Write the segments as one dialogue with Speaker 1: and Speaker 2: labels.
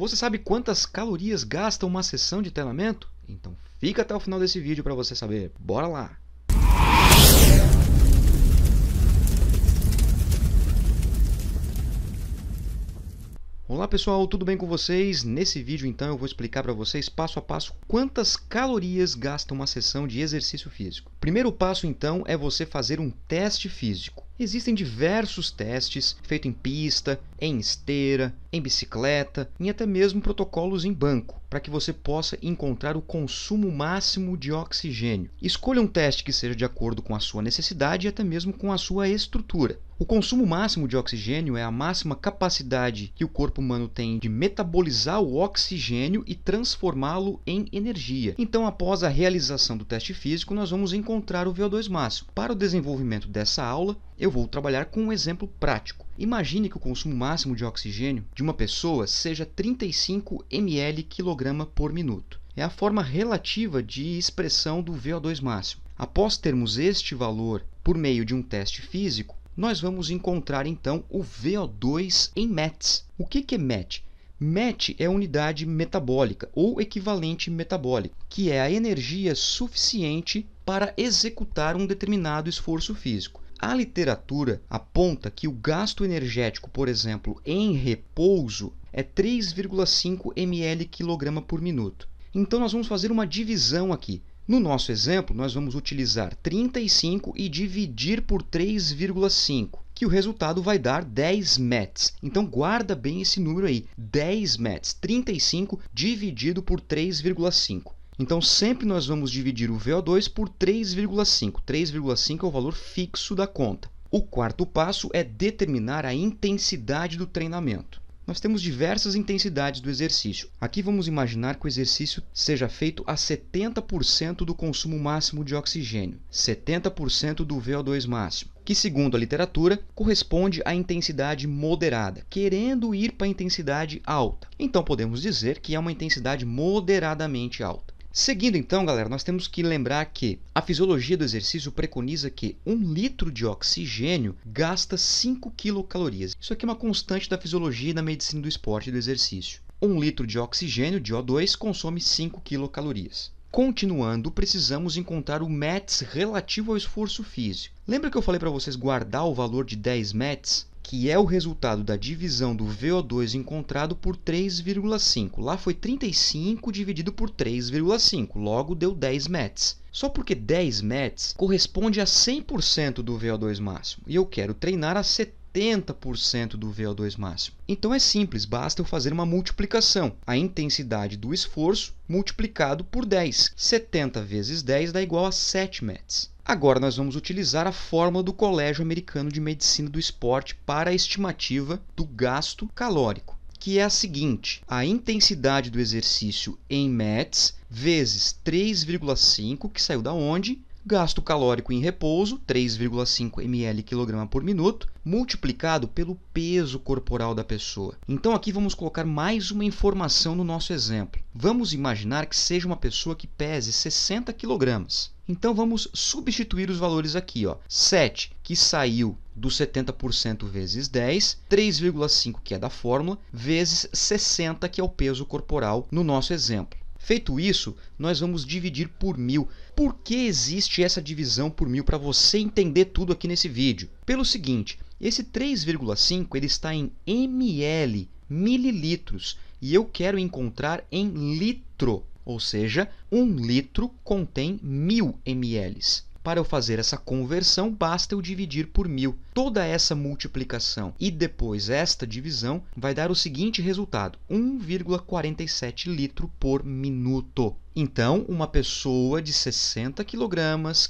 Speaker 1: Você sabe quantas calorias gasta uma sessão de treinamento? Então fica até o final desse vídeo para você saber. Bora lá! Olá pessoal, tudo bem com vocês? Nesse vídeo então eu vou explicar para vocês passo a passo quantas calorias gasta uma sessão de exercício físico. Primeiro passo então é você fazer um teste físico. Existem diversos testes feitos em pista, em esteira, em bicicleta, e até mesmo protocolos em banco, para que você possa encontrar o consumo máximo de oxigênio. Escolha um teste que seja de acordo com a sua necessidade e até mesmo com a sua estrutura. O consumo máximo de oxigênio é a máxima capacidade que o corpo humano tem de metabolizar o oxigênio e transformá-lo em energia. Então, após a realização do teste físico, nós vamos encontrar o VO2 máximo. Para o desenvolvimento dessa aula, eu eu vou trabalhar com um exemplo prático. Imagine que o consumo máximo de oxigênio de uma pessoa seja 35 ml kg por minuto. É a forma relativa de expressão do VO2 máximo. Após termos este valor por meio de um teste físico, nós vamos encontrar então o VO2 em METs. O que, que é MET? MET é a unidade metabólica ou equivalente metabólico, que é a energia suficiente para executar um determinado esforço físico. A literatura aponta que o gasto energético, por exemplo, em repouso é 3,5 ml kg por minuto. Então nós vamos fazer uma divisão aqui. No nosso exemplo, nós vamos utilizar 35 e dividir por 3,5, que o resultado vai dar 10 METs. Então guarda bem esse número aí, 10 METs, 35 dividido por 3,5. Então sempre nós vamos dividir o VO2 por 3,5. 3,5 é o valor fixo da conta. O quarto passo é determinar a intensidade do treinamento. Nós temos diversas intensidades do exercício. Aqui vamos imaginar que o exercício seja feito a 70% do consumo máximo de oxigênio, 70% do VO2 máximo, que, segundo a literatura, corresponde à intensidade moderada, querendo ir para a intensidade alta. Então podemos dizer que é uma intensidade moderadamente alta. Seguindo então, galera, nós temos que lembrar que a fisiologia do exercício preconiza que um litro de oxigênio gasta 5 quilocalorias. Isso aqui é uma constante da fisiologia e da medicina do esporte e do exercício. Um litro de oxigênio, de O2, consome 5 quilocalorias. Continuando, precisamos encontrar o METS relativo ao esforço físico. Lembra que eu falei para vocês guardar o valor de 10 METs? que é o resultado da divisão do VO2 encontrado por 3,5. Lá foi 35 dividido por 3,5, logo deu 10 METs. Só porque 10 METs corresponde a 100% do VO2 máximo, e eu quero treinar a 70% do VO2 máximo. Então é simples, basta eu fazer uma multiplicação. A intensidade do esforço multiplicado por 10. 70 vezes 10 dá igual a 7 METs. Agora nós vamos utilizar a fórmula do Colégio Americano de Medicina do Esporte para a estimativa do gasto calórico, que é a seguinte: a intensidade do exercício em METs vezes 3,5, que saiu da onde? gasto calórico em repouso, 3,5 ml kg por minuto, multiplicado pelo peso corporal da pessoa. Então aqui vamos colocar mais uma informação no nosso exemplo. Vamos imaginar que seja uma pessoa que pese 60 kg. Então vamos substituir os valores aqui, ó. 7, que saiu do 70% vezes 10, 3,5 que é da fórmula, vezes 60 que é o peso corporal no nosso exemplo. Feito isso, nós vamos dividir por mil. Por que existe essa divisão por mil para você entender tudo aqui nesse vídeo? Pelo seguinte, esse 3,5 ele está em ml, mililitros, e eu quero encontrar em litro, ou seja, um litro contém mil ml. Para eu fazer essa conversão, basta eu dividir por mil. Toda essa multiplicação e depois esta divisão vai dar o seguinte resultado: 1,47 litro por minuto. Então, uma pessoa de 60 kg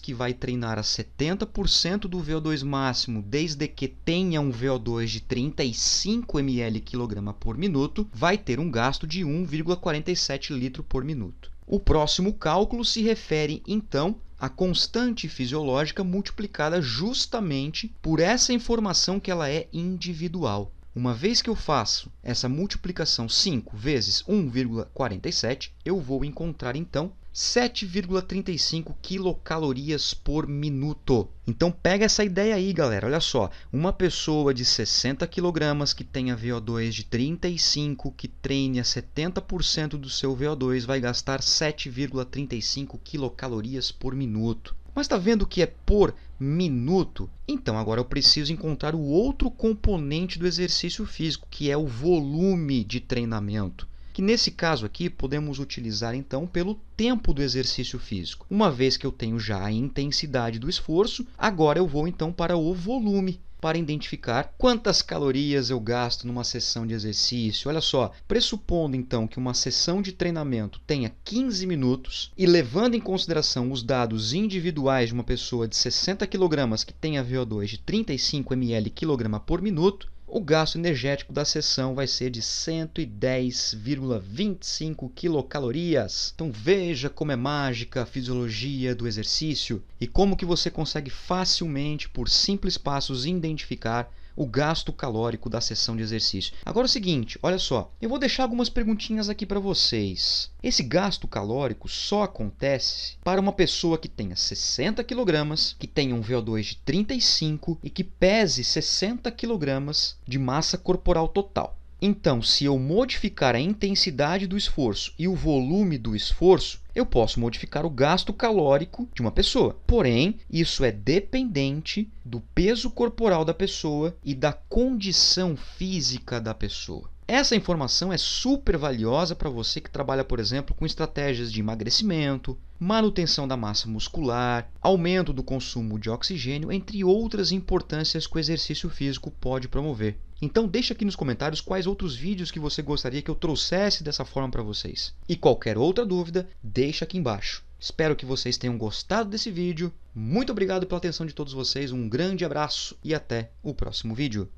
Speaker 1: que vai treinar a 70% do VO2 máximo, desde que tenha um VO2 de 35 ml kg por minuto, vai ter um gasto de 1,47 litro por minuto. O próximo cálculo se refere então a constante fisiológica multiplicada justamente por essa informação que ela é individual. Uma vez que eu faço essa multiplicação 5 vezes 1,47, eu vou encontrar então 7,35 quilocalorias por minuto. Então pega essa ideia aí, galera. Olha só, uma pessoa de 60 quilogramas que tenha VO2 de 35, que treine a 70% do seu VO2, vai gastar 7,35 quilocalorias por minuto. Mas está vendo que é por minuto? Então agora eu preciso encontrar o outro componente do exercício físico, que é o volume de treinamento que nesse caso aqui podemos utilizar então pelo tempo do exercício físico. Uma vez que eu tenho já a intensidade do esforço, agora eu vou então para o volume para identificar quantas calorias eu gasto numa sessão de exercício. Olha só, pressupondo então que uma sessão de treinamento tenha 15 minutos e levando em consideração os dados individuais de uma pessoa de 60 kg que tenha VO2 de 35 ml quilograma por minuto, o gasto energético da sessão vai ser de 110,25 quilocalorias. Então veja como é mágica a fisiologia do exercício e como que você consegue facilmente por simples passos identificar o gasto calórico da sessão de exercício. Agora é o seguinte, olha só, eu vou deixar algumas perguntinhas aqui para vocês. Esse gasto calórico só acontece para uma pessoa que tenha 60 kg, que tenha um VO2 de 35 e que pese 60 kg de massa corporal total. Então, se eu modificar a intensidade do esforço e o volume do esforço, eu posso modificar o gasto calórico de uma pessoa. Porém, isso é dependente do peso corporal da pessoa e da condição física da pessoa. Essa informação é super valiosa para você que trabalha, por exemplo, com estratégias de emagrecimento, manutenção da massa muscular, aumento do consumo de oxigênio, entre outras importâncias que o exercício físico pode promover. Então deixa aqui nos comentários quais outros vídeos que você gostaria que eu trouxesse dessa forma para vocês. E qualquer outra dúvida, deixa aqui embaixo. Espero que vocês tenham gostado desse vídeo. Muito obrigado pela atenção de todos vocês, um grande abraço e até o próximo vídeo.